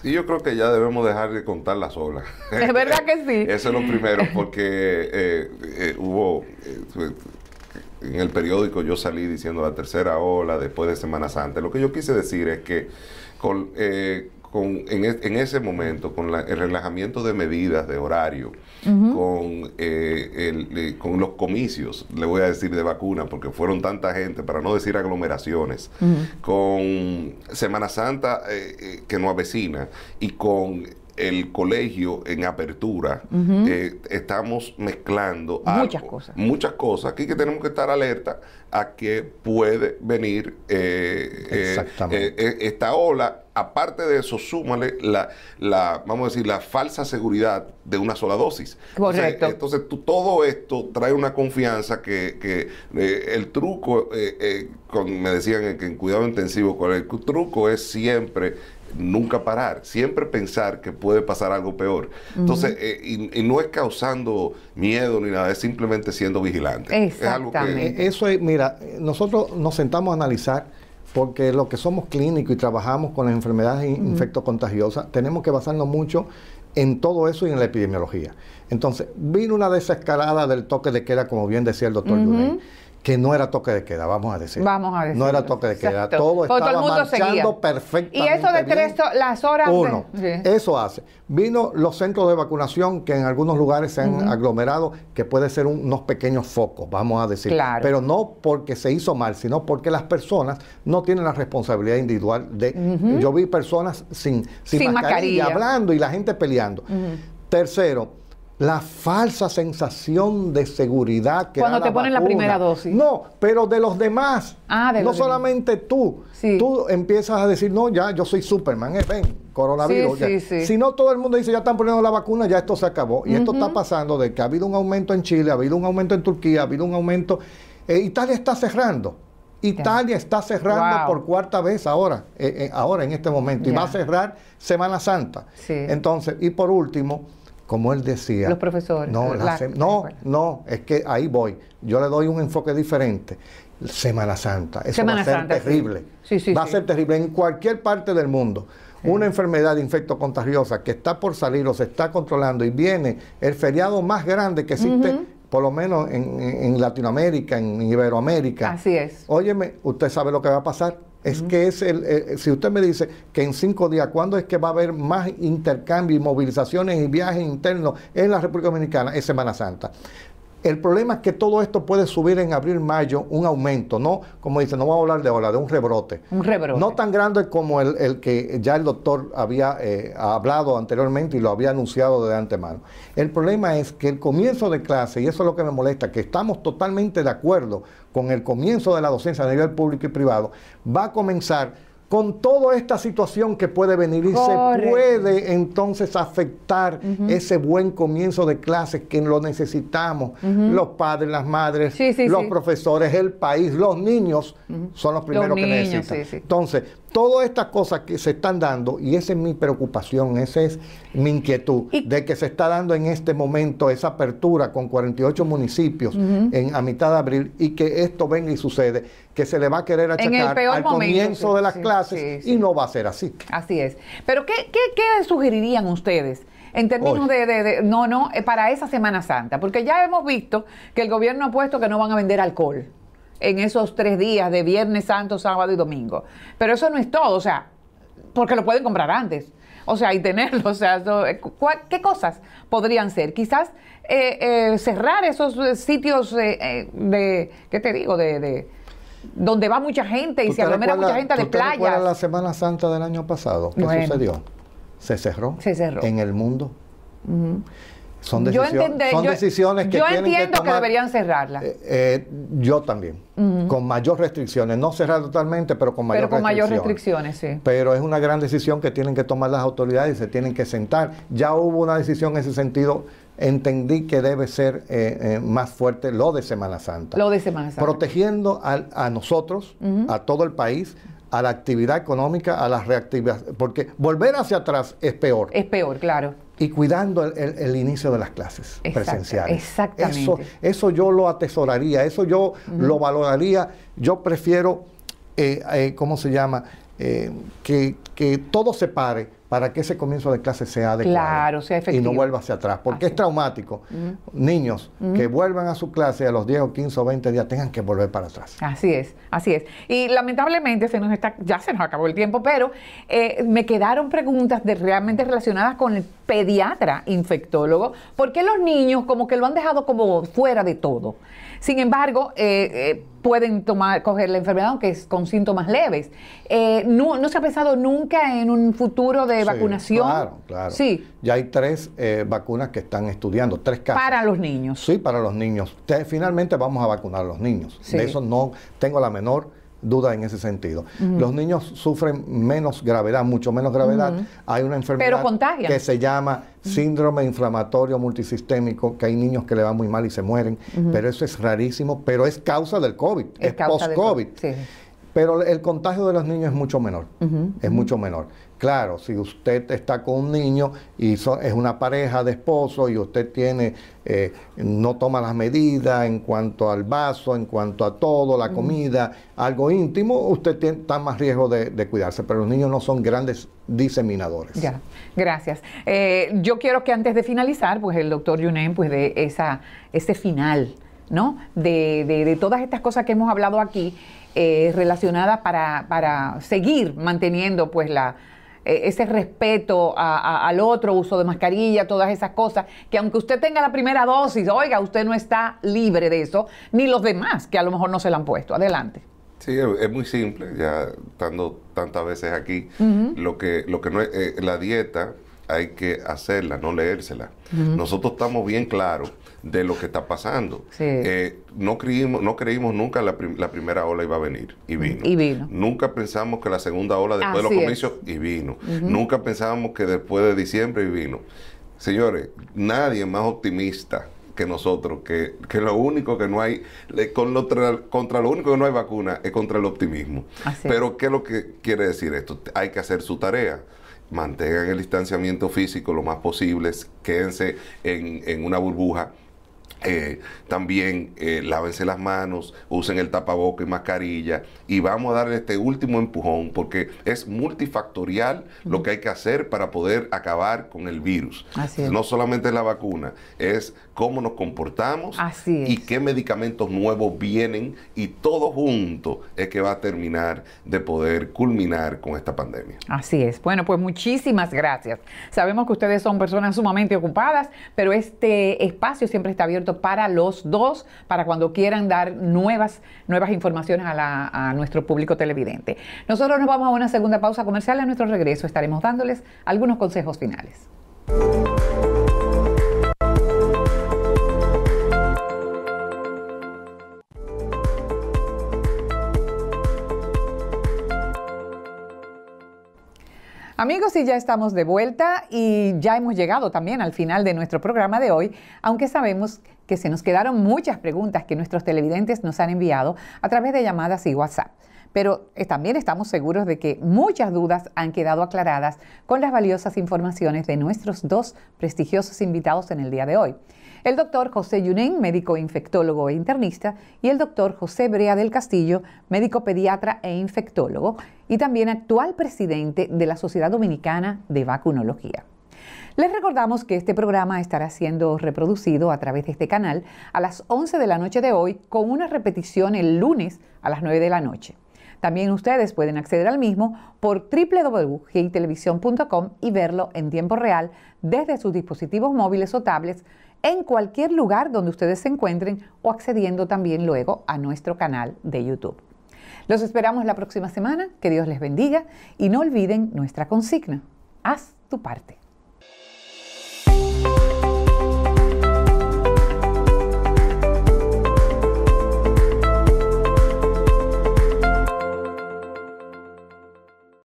Y yo creo que ya debemos dejar de contar las olas. Es verdad que sí. *laughs* Eso es lo primero, porque eh, eh, hubo, eh, en el periódico yo salí diciendo la tercera ola después de Semana Santa. Lo que yo quise decir es que con, e, en, ese momento, con el relajamiento de medidas, de horario, con con los comicios, le voy a decir de vacuna, porque fueron tanta gente, para no decir aglomeraciones, con Semana Santa eh, eh, que nos avecina y con el colegio en apertura, eh, estamos mezclando muchas cosas. Muchas cosas. Aquí que tenemos que estar alerta a que puede venir esta ola aparte de eso, súmale la, vamos a decir, la falsa seguridad de una sola dosis. Correcto. Entonces, todo esto trae una confianza que, eh, el truco, eh, eh, me decían que en cuidado intensivo, el truco es siempre nunca parar, siempre pensar que puede pasar algo peor. Entonces, y, no es causando miedo ni nada, es simplemente siendo vigilante. Exactamente. Eso es, mira, nosotros nos sentamos a analizar porque los que somos clínicos y trabajamos con las enfermedades contagiosas, infectocontagiosas, tenemos que basarnos mucho en todo eso y en la epidemiología. Entonces, vino una desescalada del toque de queda, como bien decía el doctor que no era toque de queda, vamos a decir. Vamos a decir. No era toque de queda. Todo estaba marchando perfectamente. Y eso de tres las horas. Uno. Eso hace. Vino los centros de vacunación que en algunos lugares se han aglomerado, que puede ser unos pequeños focos, vamos a decir. Pero no porque se hizo mal, sino porque las personas no tienen la responsabilidad individual de. Yo vi personas sin, sin, mascarilla, hablando y la gente peleando. Tercero la falsa sensación de seguridad que cuando te ponen la primera dosis. No, pero de los demás. Ah, no solamente tú. Tú empiezas a decir, no, ya yo soy Superman, eh, ven, coronavirus. si no, todo el mundo dice, ya están poniendo la vacuna, ya esto se acabó. Y esto está pasando de que ha habido un aumento en Chile, ha habido un aumento en Turquía, ha habido un aumento. Eh, Italia está cerrando. Italia está cerrando por cuarta vez ahora, eh, eh, ahora en este momento, y va a cerrar Semana Santa. Entonces, y por último, como él decía. Los profesores. No, no, es que ahí voy. Yo le doy un enfoque diferente. Semana Santa. Eso va a ser terrible. va a ser terrible en cualquier parte del mundo. Una enfermedad de infecto contagiosa que está por salir o se está controlando y viene el feriado más grande que existe, por lo menos en, en Latinoamérica, en Iberoamérica. Así es. Óyeme, usted sabe lo que va a pasar. Es que es el, eh, eh, si usted me dice que en cinco días, ¿cuándo es que va a haber más intercambio y movilizaciones y viajes internos en la República Dominicana? Es Semana Santa. El problema es que todo esto puede subir en abril, mayo, un aumento, ¿no? Como dice, no voy a hablar de ola, de un rebrote. Un rebrote. No tan grande como el, que ya el doctor había eh, hablado anteriormente y lo había anunciado de antemano. El problema es que el comienzo de clase, y eso es lo que me molesta, que estamos totalmente de acuerdo con el comienzo de la docencia a nivel público y privado, va a comenzar con toda esta situación que puede venir y se puede entonces afectar ese buen comienzo de clases que lo necesitamos, los padres, las madres, los profesores, el país, los niños son los primeros que necesitan. Entonces, todas estas cosas que se están dando, y esa es mi preocupación, esa es mi inquietud, de que se está dando en este momento esa apertura con 48 municipios en, a mitad de abril y que esto venga y sucede que se le va a querer achacar el al comienzo de las clases y no va a ser así. Así es. Pero ¿qué, qué, sugerirían ustedes? En términos de, no, no, eh, para esa Semana Santa, porque ya hemos visto que el gobierno ha puesto que no van a vender alcohol en esos tres días de Viernes Santo, sábado y domingo. Pero eso no es todo, o sea, porque lo pueden comprar antes o sea, y tenerlo. *laughs* O sea, eh, ¿qué cosas podrían ser? Quizás eh, cerrar esos sitios de, ¿qué te digo? de, donde va mucha gente y se aglomera mucha gente de playa. la Semana Santa del año pasado? ¿Qué sucedió? Se cerró. Se cerró. En el mundo. Son, decisiones, son decisiones que yo entiendo que, deberían cerrarla. Eh, eh, yo también, con mayor restricciones, no cerrar totalmente, pero con mayor pero con restricciones. mayor restricciones, sí. Pero es una gran decisión que tienen que tomar las autoridades y se tienen que sentar. Ya hubo una decisión en ese sentido entendí que debe ser eh, eh, más fuerte lo de Semana Santa. Lo de Semana Santa. Protegiendo a, nosotros, a todo el país, a la actividad económica, a las reactividades, porque volver hacia atrás es peor. Es peor, claro. Y cuidando el, inicio de las clases presenciales. Exactamente. Eso, yo lo atesoraría, eso yo lo valoraría. Yo prefiero eh, eh, ¿cómo se llama? Eh, que, todo se pare para que ese comienzo de clase sea adecuado claro, y no vuelva hacia atrás, porque es traumático. Niños que vuelvan a su clase a los 10 o 15 o 20 días tengan que volver para atrás. Así es, así es. Y lamentablemente se nos está, ya se nos acabó el tiempo, pero me quedaron preguntas realmente relacionadas con el pediatra infectólogo, porque los niños como que lo han dejado como fuera de todo. Sin embargo, eh, eh, pueden tomar, coger la enfermedad, aunque es con síntomas leves. Eh, no, no, se ha pensado nunca en un futuro de vacunación? Claro, claro. Sí. Ya hay tres vacunas que están estudiando, tres casos. Para los niños. Sí, para los niños. finalmente vamos a vacunar a los niños. De eso no tengo la menor duda en ese sentido. Los niños sufren menos gravedad, mucho menos gravedad. Hay una enfermedad que se llama síndrome inflamatorio multisistémico, que hay niños que le van muy mal y se mueren, pero eso es rarísimo, pero es causa del COVID, es, post-COVID. Pero el contagio de los niños es mucho menor, es mucho menor. Claro, si usted está con un niño y es una pareja de esposo y usted tiene eh, no toma las medidas en cuanto al vaso, en cuanto a todo, la comida, algo íntimo, usted está más riesgo de, cuidarse. Pero los niños no son grandes diseminadores. Ya, gracias. Eh, yo quiero que antes de finalizar, pues el doctor Yunen, pues de esa, ese final, ¿no? de, todas estas cosas que hemos hablado aquí. Eh, relacionadas relacionada para, para, seguir manteniendo pues la, eh, ese respeto al otro, uso de mascarilla, todas esas cosas, que aunque usted tenga la primera dosis, oiga, usted no está libre de eso, ni los demás que a lo mejor no se la han puesto. Adelante. Sí, es, muy simple, ya estando tantas veces aquí, lo que lo que no es, eh, la dieta hay que hacerla, no leérsela. Nosotros estamos bien claros de lo que está pasando. Eh, no, creímos, nunca la, la, primera ola iba a venir y vino. Nunca pensamos que la segunda ola después de los comicios y vino. Nunca pensábamos que después de diciembre y vino. Señores, nadie más optimista que nosotros, que, lo único que no hay, contra lo único que no hay vacuna es contra el optimismo. Pero, ¿qué es lo que quiere decir esto? Hay que hacer su tarea. Mantengan el distanciamiento físico lo más posible, quédense en una burbuja eh, también eh, lávense las manos, usen el tapaboca y mascarilla y vamos a darle este último empujón porque es multifactorial lo que hay que hacer para poder acabar con el virus. No solamente la vacuna, es cómo nos comportamos y qué medicamentos nuevos vienen y todo junto es que va a terminar de poder culminar con esta pandemia. Así es. Bueno, pues muchísimas gracias. Sabemos que ustedes son personas sumamente ocupadas, pero este espacio siempre está abierto para los dos, para cuando quieran dar nuevas, nuevas informaciones a, a nuestro público televidente. Nosotros nos vamos a una segunda pausa comercial. A nuestro regreso estaremos dándoles algunos consejos finales. Amigos, y ya estamos de vuelta y ya hemos llegado también al final de nuestro programa de hoy, aunque sabemos que se nos quedaron muchas preguntas que nuestros televidentes nos han enviado a través de llamadas y WhatsApp. Pero eh, también estamos seguros de que muchas dudas han quedado aclaradas con las valiosas informaciones de nuestros dos prestigiosos invitados en el día de hoy el doctor José Yunén, médico infectólogo e internista, y el doctor José Brea del Castillo, médico pediatra e infectólogo, y también actual presidente de la Sociedad Dominicana de Vacunología. Les recordamos que este programa estará siendo reproducido a través de este canal a las 11 de la noche de hoy con una repetición el lunes a las 9 de la noche. También ustedes pueden acceder al mismo por www.gitelevisión.com y verlo en tiempo real desde sus dispositivos móviles o tablets en cualquier lugar donde ustedes se encuentren o accediendo también luego a nuestro canal de YouTube. Los esperamos la próxima semana, que Dios les bendiga y no olviden nuestra consigna, haz tu parte.